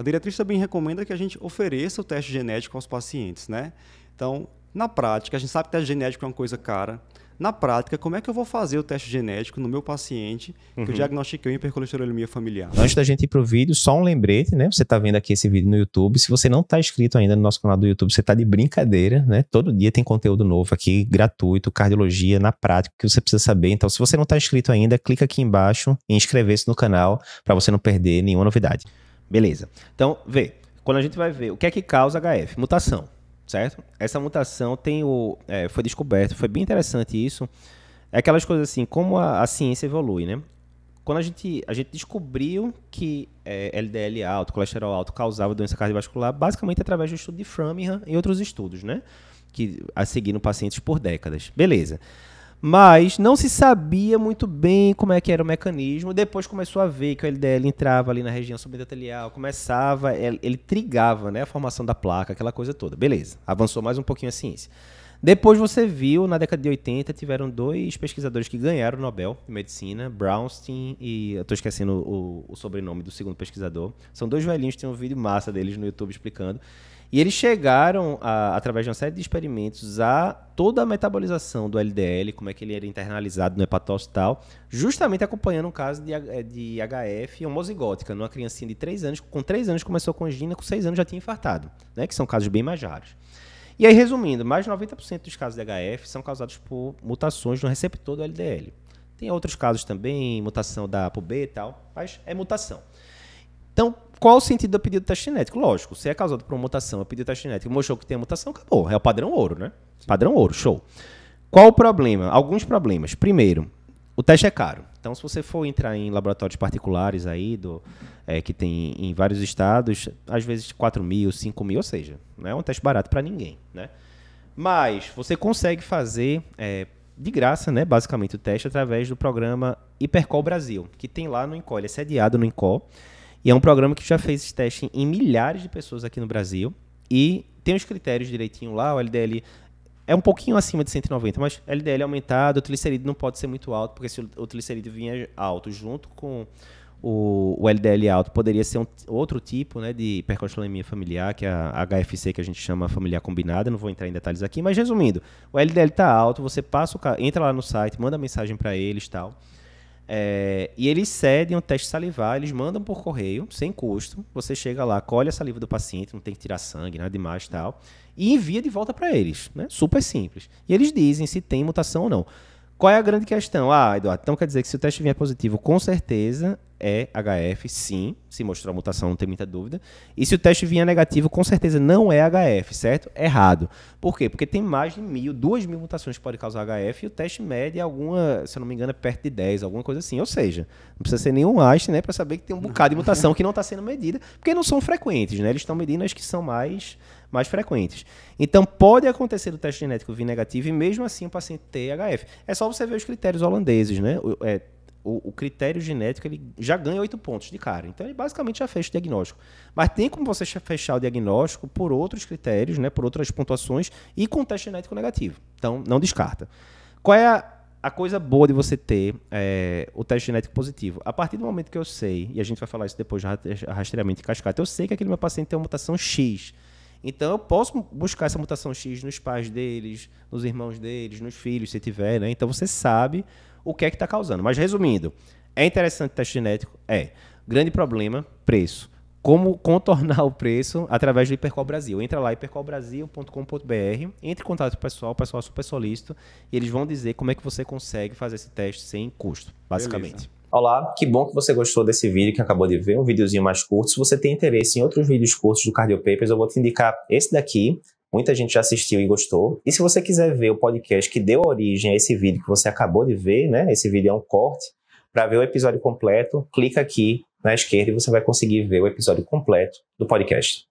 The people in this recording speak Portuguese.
A diretriz também recomenda que a gente ofereça o teste genético aos pacientes, né? Então, na prática, a gente sabe que teste genético é uma coisa cara. Na prática, como é que eu vou fazer o teste genético no meu paciente que uhum. eu diagnostiquei hipercolesterolemia familiar? Antes da gente ir pro vídeo, só um lembrete, né? Você está vendo aqui esse vídeo no YouTube. Se você não está inscrito ainda no nosso canal do YouTube, você está de brincadeira, né? Todo dia tem conteúdo novo aqui, gratuito, cardiologia na prática, que você precisa saber. Então, se você não está inscrito ainda, clica aqui embaixo e inscrever-se no canal para você não perder nenhuma novidade. Beleza. Então, vê. Quando a gente vai ver o que é que causa HF? Mutação, certo? Essa mutação tem o, é, foi descoberto, foi bem interessante isso. É aquelas coisas assim, como a, a ciência evolui, né? Quando a gente, a gente descobriu que é, LDL alto, colesterol alto causava doença cardiovascular, basicamente através do estudo de Framingham e outros estudos, né? Que a seguiram pacientes por décadas. Beleza mas não se sabia muito bem como é que era o mecanismo. Depois começou a ver que o LDL entrava ali na região subendotelial, começava, ele, ele trigava, né, a formação da placa, aquela coisa toda. Beleza, avançou mais um pouquinho a ciência. Depois você viu, na década de 80, tiveram dois pesquisadores que ganharam o Nobel de Medicina, Brownstein e. Eu tô esquecendo o, o sobrenome do segundo pesquisador. São dois velhinhos, tem um vídeo massa deles no YouTube explicando. E eles chegaram, a, através de uma série de experimentos, a toda a metabolização do LDL, como é que ele era internalizado no hepatócito e tal, justamente acompanhando um caso de, eh, de HF homozigótica, numa criancinha de 3 anos, com 3 anos começou com angina, com 6 anos já tinha infartado, né? que são casos bem mais raros. E aí, resumindo, mais de 90% dos casos de HF são causados por mutações no receptor do LDL. Tem outros casos também, mutação da ApoB e tal, mas é mutação. Então, qual o sentido do pedido de teste genético? Lógico, se é causado por uma mutação, o pedido de teste genético mostrou que tem a mutação, acabou. É o padrão ouro, né? Sim. Padrão ouro, show. Qual o problema? Alguns problemas. Primeiro, o teste é caro. Então, se você for entrar em laboratórios particulares aí, do, é, que tem em vários estados, às vezes 4 mil, 5 mil, ou seja, não é um teste barato para ninguém, né? Mas você consegue fazer é, de graça, né, basicamente, o teste através do programa Hipercol Brasil, que tem lá no INCOL. Ele é sediado no INCOL. E é um programa que já fez esse teste em milhares de pessoas aqui no Brasil e tem os critérios direitinho lá, o LDL é um pouquinho acima de 190, mas LDL aumentado, o triglicerídeo não pode ser muito alto, porque se o triglicerídeo vinha alto junto com o, o, LDL alto poderia ser um outro tipo né, de hipercolesterolemia familiar, que é a HFC, que a gente chama familiar combinada, não vou entrar em detalhes aqui, mas resumindo, o LDL está alto, você passa entra lá no site, manda mensagem para eles tal, é, e eles cedem o teste salivar, eles mandam por correio, sem custo. Você chega lá, colhe a saliva do paciente, não tem que tirar sangue, nada demais e tal. E envia de volta para eles. Né? Super simples. E eles dizem se tem mutação ou não. Qual é a grande questão? Ah, Eduardo, então quer dizer que se o teste vier positivo, com certeza é HF, sim. Se mostrou a mutação, não tem muita dúvida. E se o teste vinha negativo, com certeza não é HF, certo? Errado. Por quê? Porque tem mais de mil, duas mil mutações que podem causar HF e o teste mede alguma, se eu não me engano, é perto de 10, alguma coisa assim. Ou seja, não precisa ser nenhum haste, né? Para saber que tem um bocado de mutação que não está sendo medida, porque não são frequentes, né? Eles estão medindo as que são mais mais frequentes. Então, pode acontecer o teste genético vir negativo e mesmo assim o paciente ter HF. É só você ver os critérios holandeses, né? É, o, o, critério genético ele já ganha oito pontos de cara. Então ele basicamente já fecha o diagnóstico. Mas tem como você fechar o diagnóstico por outros critérios, né, por outras pontuações e com teste genético negativo. Então não descarta. Qual é a, a coisa boa de você ter é, o teste genético positivo? A partir do momento que eu sei, e a gente vai falar isso depois de rastreamento e cascata, eu sei que aquele meu paciente tem uma mutação X então eu posso buscar essa mutação X nos pais deles, nos irmãos deles, nos filhos, se tiver, né? Então você sabe o que é que está causando. Mas resumindo, é interessante o teste genético? É. Grande problema, preço. Como contornar o preço através do Hipercol Brasil. Entra lá, hipercolbrasil.com.br, entre em contato com o pessoal, o pessoal é super solícito, e eles vão dizer como é que você consegue fazer esse teste sem custo, basicamente. Beleza. Olá, que bom que você gostou desse vídeo que acabou de ver, um videozinho mais curto. Se você tem interesse em outros vídeos curtos do Cardio Papers, eu vou te indicar esse daqui. Muita gente já assistiu e gostou. E se você quiser ver o podcast que deu origem a esse vídeo que você acabou de ver, né? Esse vídeo é um corte. Para ver o episódio completo, clica aqui na esquerda e você vai conseguir ver o episódio completo do podcast.